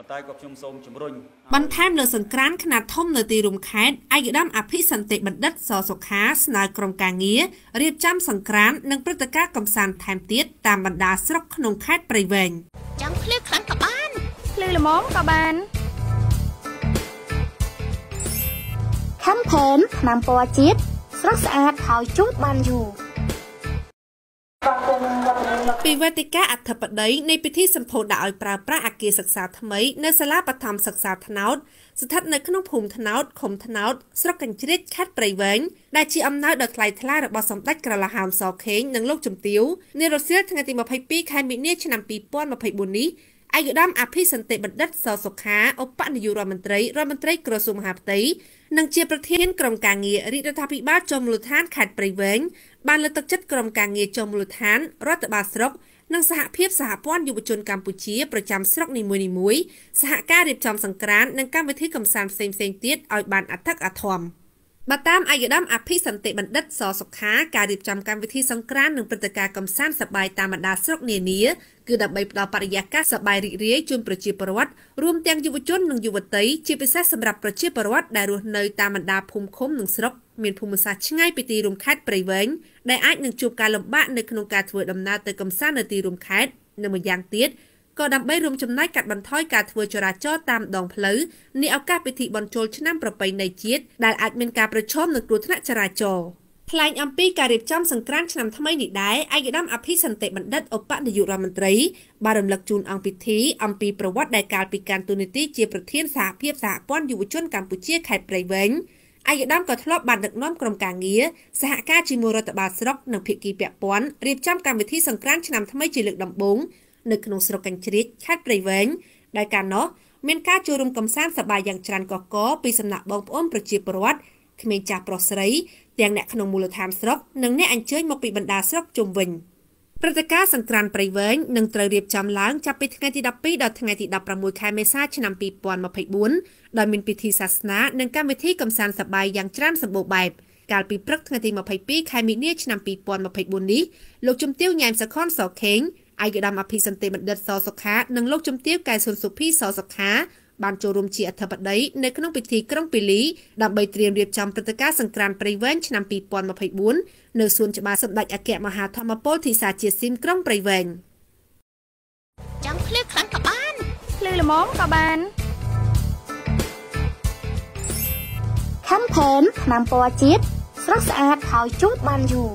បន្តែក៏ខ្ញុំសូមជំរុញបន្ថែមលើសង្ក្រានខ្នាតធំនៅទីរួមខេត្តឯកឧត្តមអភិសន្តិបណ្ឌិតសសុខាស្នើក្រុមការងាររៀបចំសង្ក្រាននិងព្រឹត្តិការណ៍កំសាន្តថែមទៀតតាមបណ្ដាស្រុកក្នុងខេត្តព្រៃវែងចង់ភ្លឺខ្លាំងក៏បានភ្លឺល្មមក៏បាន Campaign ឆ្នាំពណ៌ជាតិស្រស់ស្អាតហើយជូតបានយូរពីវេទិកាអធិបតី នៃពិធីសម្ពោធដាក់ឲ្យប្រើប្រាស់អគារសិក្សាថ្មីនៅសាលាបឋមសិក្សាថ្នោតស្ថិតនៅក្នុងភូមិថ្នោតឃុំថ្នោតស្រុកកញ្ជ្រៀតខេត្តព្រៃវែងដែលជាអំណោយដ៏ថ្លៃថ្លារបស់សម្ដេចក្រឡាហាមសខេងនិងលោកជំទាវនារសៀលថ្ងៃទី22ខែមីនាឆ្នាំ2024នេះឯកឧត្តមអភិសន្តិបណ្ឌិតសសុខាឧបនាយករដ្ឋមន្ត្រីរដ្ឋមន្ត្រីក្រសួងមហាផ្ទៃនិងជាប្រធានក្រុមការងាររាជរដ្ឋាភិបាលចុងមូលដ្ឋានខេត្តព្រៃវែងបានលើកទឹកចិត្តក្រុមការងារចុងមូលដ្ឋានរដ្ឋបាលស្រុក និងសហភាពសហព័ន្ធយុវជនកម្ពុជាប្រចាំស្រុកនីមួយៗសហការរៀបចំសង្ក្រាន្តនិងកម្មវិធីកំសាន្តផ្សេងៗទៀតឲ្យបានអធិកអធម។បើតាមអាយុដាមអភិសន្តិបណ្ឌិតសសុខាការរៀបចំកម្មវិធីសង្ក្រាន្តនិងព្រឹត្តិការណ៍កំសាន្តសប្បាយតាមបណ្ដាស្រុក នានាគឺដើម្បីផ្ដល់បរិយាកាសសប្បាយរីករាយជូនប្រជាពលរដ្ឋរួមទាំងយុវជននិងយុវតីជាពិសេសសម្រាប់ប្រជាពលរដ្ឋដែលរស់នៅតាមបណ្ដាភូមិឃុំនិងស្រុកមានភូមិសាស្ត្រឆ្ងាយពីទីរួមខេត្តព្រៃវែងដែលអាចនឹងជួបការលំបាកនៅក្នុងការធ្វើដំណើរទៅកំសាន្តនៅទីរួមខេត្តនិងម្យ៉ាងទៀតគក៏ដើម្បីរួមចំណែកកាត់បន្ថយការធ្វើចរាចរណ៍តាមដងផ្លូវនៃឱកាសពិធីបញ្ចូលឆ្នាំប្រពៃណីជាតិដែលអាចមានការប្រឈមនឹងគ្រោះថ្នាក់ចរាចរណ៍ថ្លែងអំពីការរៀបចំសង្ក្រាន្តឆ្នាំថ្មីនេះដែរឯកឧត្តមអភិសន្តិបណ្ឌិតឧបនាយករដ្ឋមន្ត្រីបានរំលឹកជូនអង្គពិធីអំពីប្រវត្តិដែលកាលពីការទូនីតិជាប្រធានសហភាពសហព័ន្ធយុវជនកម្ពុជាខេត្តព្រៃវែងឯកឧត្តមក៏ធ្លាប់បានដឹកនាំក្រុមការងារសហការជាមួយរដ្ឋបាលស្រុកនិងភាគីពាក់ព័ន្ធរៀបចំកម្មវិធីសង្ក្រាន្តឆ្នាំថ្មីជាលើកដំបូងនៅក្នុងស្រុកកញ្ជ្រៀចខេត្តព្រៃវែងដែលកាលនោះមានការចូលរួមកំសាន្តសប្បាយយ៉ាងច្រើនកកកពីសំណាក់បងប្អូនប្រជាពលរដ្ឋក្មេងចាស់ប្រុសស្រី ទាំងអ្នកក្នុងមូលដ្ឋានស្រុកនិងអ្នកអញ្ជើញមកពីបណ្ដាស្រុកជុំវិញព្រឹត្តិការណ៍សង្ក្រាន្តព្រៃវែងនឹងត្រូវរៀបចំឡើងចាប់ពីថ្ងៃទី12ដល់ថ្ងៃទី16ខែមេសាឆ្នាំ2024ដោយមានពិធីសាសនានិងកម្មវិធីកំសាន្តសប្បាយយ៉ាងច្រើនសម្បូរបែបកាលពីព្រឹកថ្ងៃទី22ខែមីនាឆ្នាំ2024នេះលោកជំទាវញ៉ែមសខុនសខេងឯកឧត្តមអភិសន្តិបណ្ឌិតសសុខានិងលោកជំទាវកែសុនសុភីសសុខាបានចូលរួមជាអធិបតីនៅក្នុងពិធីក្រុងពីលីដើម្បីត្រៀមរៀបចំព្រឹត្តិការណ៍សង្ក្រាន្តព្រៃវែងឆ្នាំ2024នៅសួនច្បារសម្ដេចអគ្គមហាធម្មពលធីសាជាស៊ីមក្រុងព្រៃវែងចង់ភ្លឺខ្លាំងក៏បានភ្លឺល្មមក៏បាន Campaign ឆ្នាំពណ៌ជាតិស្រស់ស្អាតហើយជូតបានយូរ